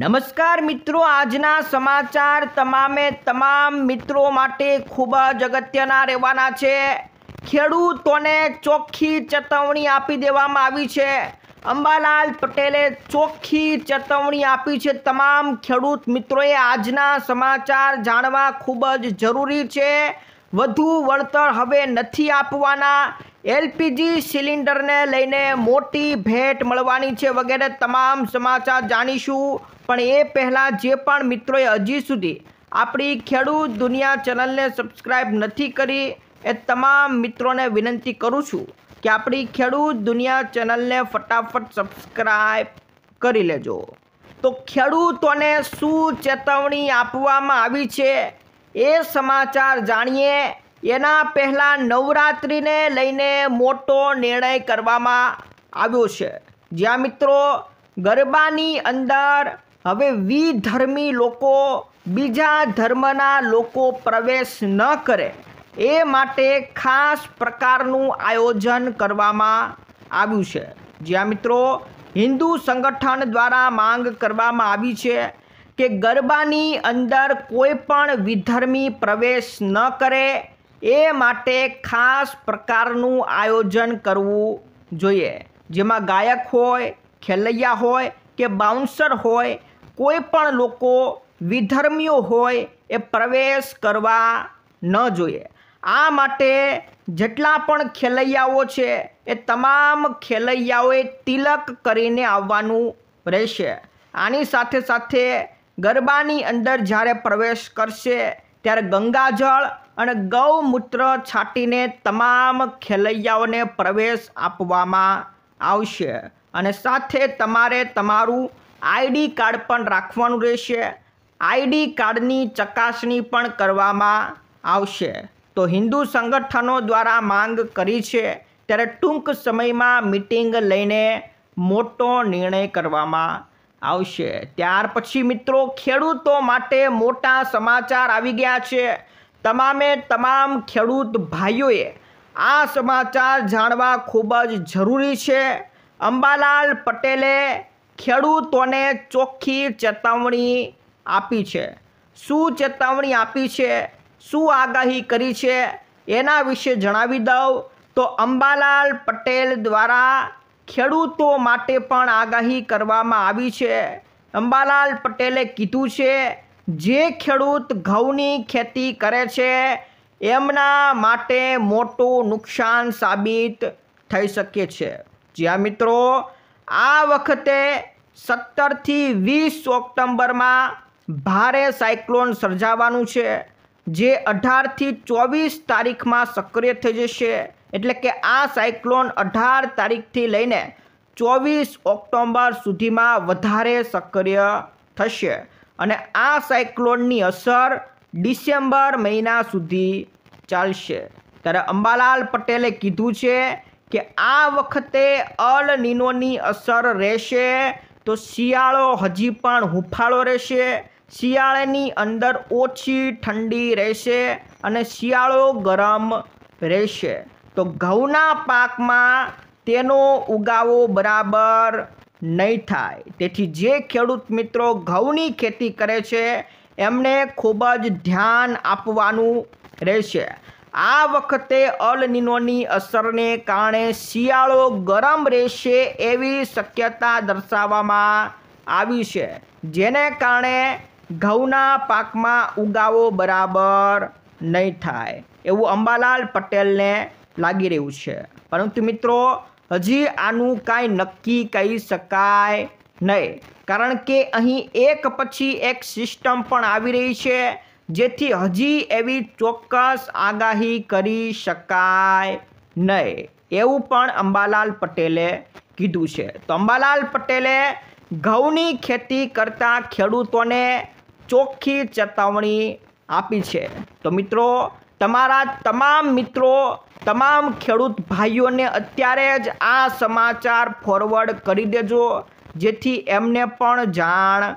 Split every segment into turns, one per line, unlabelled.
નમસ્કાર મિત્રો આજના સમાચાર તમામે તમામ મિત્રો માટે ખૂબ જ અગત્યના રહેવાના છે ખેડૂતોને ચોખ્ખી ચેતવણી આપી દેવામાં આવી છે અંબાલાલ પટેલે ચોખ્ખી ચેતવણી આપી છે તમામ ખેડૂત મિત્રોએ આજના સમાચાર જાણવા ખૂબ જ જરૂરી છે વધુ વળતર હવે નથી આપવાના એલપીજી સિલિન્ડરને લઈને મોટી ભેટ મળવાની છે વગેરે તમામ સમાચાર જાણીશું પણ એ પહેલાં જે પણ મિત્રોએ હજી સુધી આપણી ખેડૂત દુનિયા ચેનલને સબસ્ક્રાઈબ નથી કરી એ તમામ મિત્રોને વિનંતી કરું છું કે આપણી ખેડૂત દુનિયા ચેનલને ફટાફટ સબસ્ક્રાઈબ કરી લેજો તો ખેડૂતોને શું ચેતવણી આપવામાં આવી છે એ સમાચાર જાણીએ એના પહેલાં નવરાત્રિને લઈને મોટો નિર્ણય કરવામાં આવ્યો છે જ્યાં મિત્રો ગરબાની અંદર હવે વિધર્મી લોકો બીજા ધર્મના લોકો પ્રવેશ ન કરે એ માટે ખાસ પ્રકારનું આયોજન કરવામાં આવ્યું છે જ્યાં મિત્રો હિન્દુ સંગઠન દ્વારા માંગ કરવામાં આવી છે કે ગરબાની અંદર કોઈ પણ વિધર્મી પ્રવેશ ન કરે એ માટે ખાસ પ્રકારનું આયોજન કરવું જોઈએ જેમાં ગાયક હોય ખેલૈયા હોય કે બાઉન્સર હોય કોઈ પણ લોકો વિધર્મીઓ હોય એ પ્રવેશ કરવા ન જોઈએ આ માટે જેટલા પણ ખેલૈયાઓ છે એ તમામ ખેલૈયાઓએ તિલક કરીને આવવાનું રહેશે આની સાથે સાથે ગરબાની અંદર જ્યારે પ્રવેશ કરશે ત્યારે ગંગાજળ અને ગૌમૂત્ર છાંટીને તમામ ખેલૈયાઓને પ્રવેશ આપવામાં આવશે અને સાથે તમારે તમારું આઈડી કાર્ડ પણ રાખવાનું રહેશે આઈડી કાર્ડની ચકાસણી પણ કરવામાં આવશે તો હિન્દુ સંગઠનો દ્વારા માંગ કરી છે ત્યારે ટૂંક સમયમાં મિટિંગ લઈને મોટો નિર્ણય કરવામાં આવશે ત્યાર પછી મિત્રો ખેડૂતો માટે મોટા સમાચાર આવી ગયા છે તમામે તમામ ખેડૂત ભાઈઓએ આ સમાચાર જાણવા ખૂબ જ જરૂરી છે અંબાલાલ પટેલે ખેડૂતોને ચોખ્ખી ચેતવણી આપી છે શું ચેતવણી આપી છે શું આગાહી કરી છે એના વિશે જણાવી દઉં તો અંબાલાલ પટેલ દ્વારા ખેડૂતો માટે પણ આગાહી કરવામાં આવી છે અંબાલાલ પટેલે કીધું છે જે ખેડૂત ઘઉંની ખેતી કરે છે એમના માટે મોટું નુકસાન સાબિત થઈ શકે છે જ્યાં મિત્રો આ વખતે સત્તરથી વીસ ઓક્ટોમ્બરમાં ભારે સાયક્લોન સર્જાવાનું છે જે અઢારથી ચોવીસ તારીખમાં સક્રિય થઈ જશે એટલે કે આ સાયક્લોન અઢાર તારીખથી લઈને ચોવીસ ઓક્ટોમ્બર સુધીમાં વધારે સક્રિય થશે અને આ સાયક્લોનની અસર ડિસેમ્બર મહિના સુધી ચાલશે ત્યારે અંબાલાલ પટેલે કીધું છે કે આ વખતે અલ નિનોની અસર રહેશે તો શિયાળો હજી પણ હુંફાળો રહેશે શિયાળાની અંદર ઓછી ઠંડી રહેશે અને શિયાળો ગરમ રહેશે તો ઘઉંના પાકમાં તેનો ઉગાવો બરાબર નહીં થાય તેથી જે ખેડૂત મિત્રો ઘઉંની ખેતી કરે છે એમને ખૂબ જ ધ્યાન આપવાનું રહેશે આ વખતે અલ નિનોની અસરને કારણે શિયાળો ગરમ રહેશે એવી શક્યતા દર્શાવવામાં આવી છે જેને કારણે ઘઉંના પાકમાં ઉગાવો બરાબર નહીં થાય એવું અંબાલાલ પટેલને લાગી રહ્યું છે પરંતુ મિત્રો હજી આનું કાંઈ નક્કી કહી શકાય નહીં કારણ કે અહીં એક પછી એક સિસ્ટમ પણ આવી રહી છે જેથી હજી એવી ચોક્કસ આગાહી કરી શકાય નહીં એવું પણ અંબાલાલ પટેલે કીધું છે તો અંબાલાલ પટેલે ઘઉંની ખેતી કરતા ખેડૂતોને ચોખ્ખી ચેતવણી આપી છે તો મિત્રો તમારા તમામ મિત્રો તમામ ખેડૂત ભાઈઓને અત્યારે જ આ સમાચાર ફોરવર્ડ કરી દેજો જેથી એમને પણ જાણ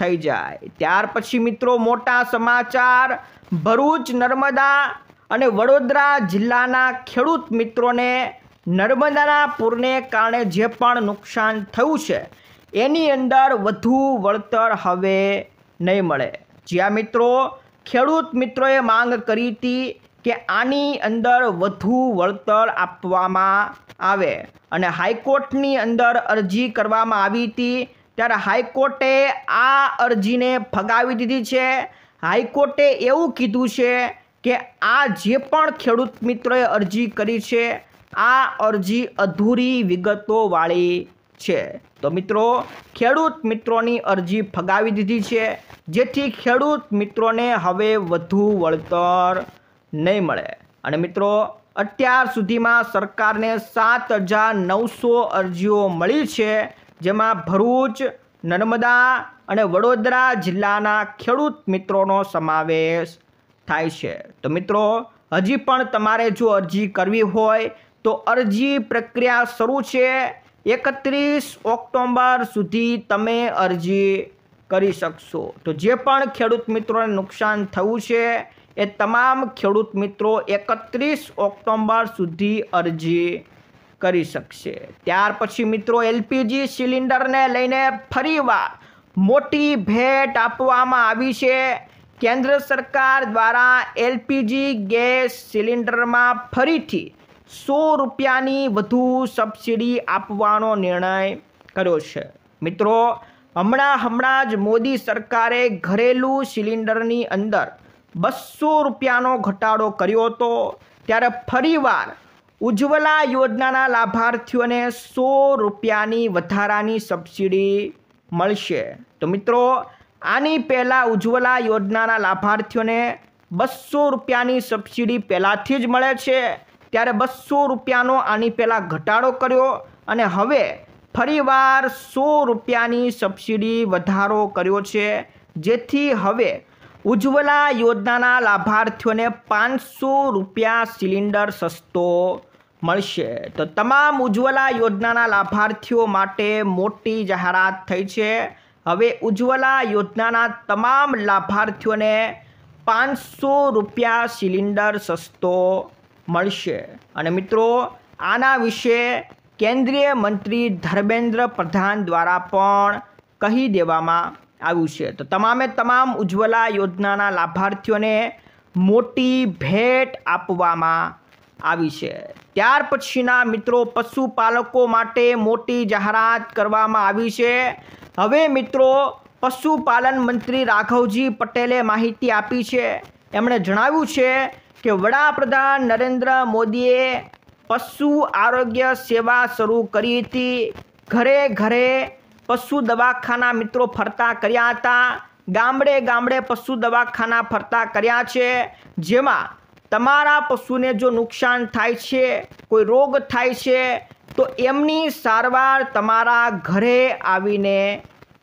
થઈ જાય ત્યાર પછી મિત્રો મોટા સમાચાર ભરૂચ નર્મદા અને વડોદરા જિલ્લાના ખેડૂત મિત્રોને નર્મદાના પૂરને કારણે જે પણ નુકસાન થયું છે એની અંદર વધુ વળતર હવે નહીં મળે જ્યાં મિત્રો ખેડૂત મિત્રોએ માંગ કરી હતી કે આની અંદર વધુ વળતર આપવામાં આવે અને હાઈકોર્ટની અંદર અરજી કરવામાં આવી હતી ત્યારે હાઈકોર્ટે આ અરજીને ફગાવી દીધી છે હાઈકોર્ટે એવું કીધું છે કે આ જે પણ ખેડૂત મિત્રોએ અરજી કરી છે આ અરજી અધૂરી વિગતોવાળી છે તો મિત્રો ખેડૂત મિત્રોની અરજી ફગાવી દીધી છે જેથી ખેડૂત મિત્રોને હવે વધુ વળતર નહીં મળે અને મિત્રો અત્યાર સુધીમાં સરકારને સાત હજાર નવસો અરજીઓ મળી છે જેમાં ભરૂચ નર્મદા અને વડોદરા જિલ્લાના ખેડૂત મિત્રોનો સમાવેશ થાય છે તો મિત્રો હજી પણ તમારે જો અરજી કરવી હોય તો અરજી પ્રક્રિયા શરૂ છે એકત્રીસ ઓક્ટોમ્બર સુધી તમે અરજી કરી શકશો તો જે પણ ખેડૂત મિત્રોને નુકસાન થયું છે એ તમામ ખેડૂત મિત્રો એકત્રીસ ઓક્ટોમ્બર સુધી અરજી કરી શકશે ત્યાર પછી મિત્રો એલપીજી સિલિન્ડરને લઈને ફરીવાર મોટી ભેટ આપવામાં આવી છે કેન્દ્ર સરકાર દ્વારા એલપીજી ગેસ સિલિન્ડરમાં ફરીથી સો રૂપિયાની વધુ સબસિડી આપવાનો નિર્ણય કર્યો છે મિત્રો હમણાં હમણાં જ મોદી સરકારે ઘરેલું સિલિન્ડરની અંદર બસો રૂપિયાનો ઘટાડો કર્યો હતો ત્યારે ફરીવાર ઉજ્જવલા યોજનાના લાભાર્થીઓને સો રૂપિયાની વધારાની સબસિડી મળશે તો મિત્રો આની પહેલાં ઉજ્જવલા યોજનાના લાભાર્થીઓને બસો રૂપિયાની સબસિડી પહેલાંથી જ મળે છે ત્યારે બસો રૂપિયાનો આની પહેલાં ઘટાડો કર્યો અને હવે ફરીવાર સો રૂપિયાની સબસિડી વધારો કર્યો છે જેથી હવે ઉજ્જવલા યોજનાના લાભાર્થીઓને પાંચસો રૂપિયા સિલિન્ડર સસ્તો મળશે તો તમામ ઉજ્જવલા યોજનાના લાભાર્થીઓ માટે મોટી જાહેરાત થઈ છે હવે ઉજ્જવલા યોજનાના તમામ લાભાર્થીઓને પાંચસો રૂપિયા સિલિન્ડર સસ્તો મળશે અને મિત્રો આના વિશે કેન્દ્રીય મંત્રી ધર્મેન્દ્ર પ્રધાન દ્વારા પણ કહી દેવામાં આવ્યું છે તો તમામે તમામ ઉજ્જવલા યોજનાના લાભાર્થીઓને મોટી ભેટ આપવામાં આવી છે ત્યાર પછીના મિત્રો પશુપાલકો માટે મોટી જાહેરાત કરવામાં આવી છે હવે મિત્રો પશુપાલન મંત્રી રાઘવજી પટેલે માહિતી આપી છે એમણે જણાવ્યું છે કે વડાપ્રધાન નરેન્દ્ર મોદીએ પશુ આરોગ્ય સેવા શરૂ કરી હતી ઘરે ઘરે પશુ દવાખાના મિત્રો ફરતા કર્યા હતા ગામડે ગામડે પશુ દવાખાના ફરતા કર્યા છે જેમાં તમારા પશુને જો નુકસાન થાય છે કોઈ રોગ થાય છે તો એમની સારવાર તમારા ઘરે આવીને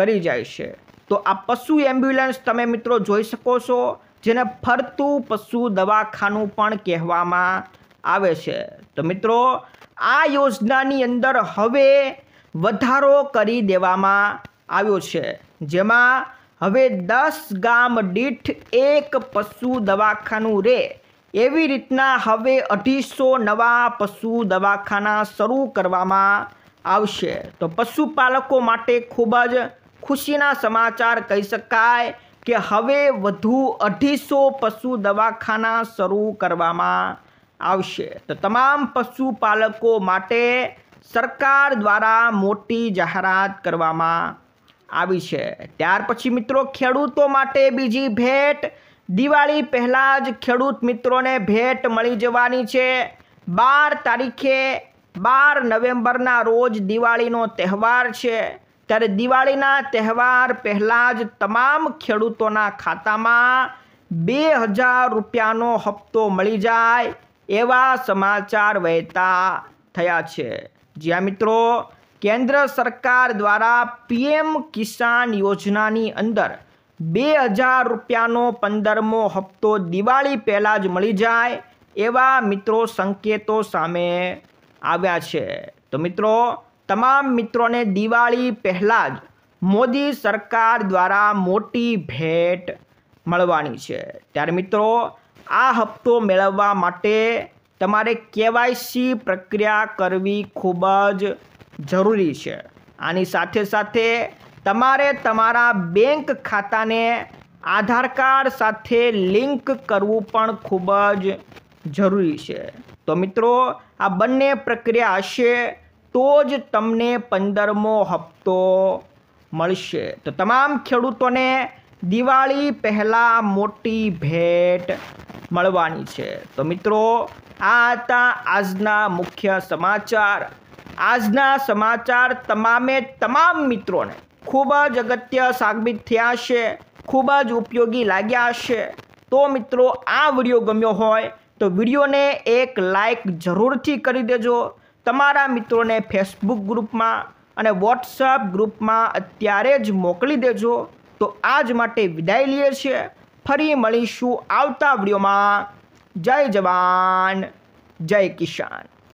કરી જાય છે તો આ પશુ એમ્બ્યુલન્સ તમે મિત્રો જોઈ શકો છો જેને ફરતું પશુ દવાખાનું પણ કહેવામાં આવે છે તો મિત્રો આ યોજનાની અંદર હવે વધારો કરી દેવામાં આવ્યો છે જેમાં હવે દસ ગામ દીઠ એક પશુ દવાખાનું રહે એવી રીતના હવે અઢીસો નવા પશુ દવાખાના શરૂ કરવામાં આવશે તો પશુપાલકો માટે ખૂબ જ ખુશીના સમાચાર કહી શકાય કે હવે વધુ અઢીસો પશુ દવાખાના શરૂ કરવામાં આવશે તો તમામ પશુપાલકો માટે સરકાર દ્વારા મોટી જાહેરાત કરવામાં આવી છે ત્યાર પછી મિત્રો ખેડૂતો માટે બીજી ભેટ દિવાળી પહેલાં જ ખેડૂત મિત્રોને ભેટ મળી જવાની છે બાર તારીખે બાર નવેમ્બરના રોજ દિવાળીનો તહેવાર છે ત્યારે દિવાળીના તહેવાર પહેલાં જ તમામ ખેડૂતોના ખાતામાં બે હજાર રૂપિયાનો હપ્તો મળી જાય એવા સમાચાર વહેતા થયા છે જ્યાં મિત્રો કેન્દ્ર સરકાર દ્વારા પીએમ કિસાન યોજનાની અંદર બે હજાર રૂપિયાનો પંદરમો હપ્તો દિવાળી પહેલાં જ મળી જાય એવા મિત્રો સંકેતો સામે આવ્યા છે તો મિત્રો તમામ મિત્રોને દિવાળી પહેલાં જ મોદી સરકાર દ્વારા મોટી ભેટ મળવાની છે ત્યારે મિત્રો આ હપ્તો મેળવવા માટે તમારે કેવાયસી પ્રક્રિયા કરવી ખૂબ જ જરૂરી છે આની સાથે સાથે તમારે તમારા બેંક ખાતાને આધાર કાર્ડ સાથે લિંક કરવું પણ ખૂબ જ જરૂરી છે તો મિત્રો આ બંને પ્રક્રિયા હશે તો જ તમને પંદરમો હપ્તો મળશે તો તમામ ખેડૂતોને દિવાળી પહેલાં મોટી ભેટ મળવાની છે તો મિત્રો આ હતા આજના મુખ્ય સમાચાર આજના સમાચાર તમામે તમામ મિત્રોને ખૂબ જ અગત્ય સાબિત થયા છે ખૂબ જ ઉપયોગી લાગ્યા છે તો મિત્રો આ વિડીયો ગમ્યો હોય તો વિડીયોને એક લાઇક જરૂરથી કરી દેજો તમારા મિત્રોને ફેસબુક ગ્રુપમાં અને વોટ્સઅપ ગ્રુપમાં અત્યારે જ મોકલી દેજો તો આજ માટે વિદાય લઈએ છીએ ફરી મળીશું આવતા વિડીયોમાં જય જવાન જય કિસાન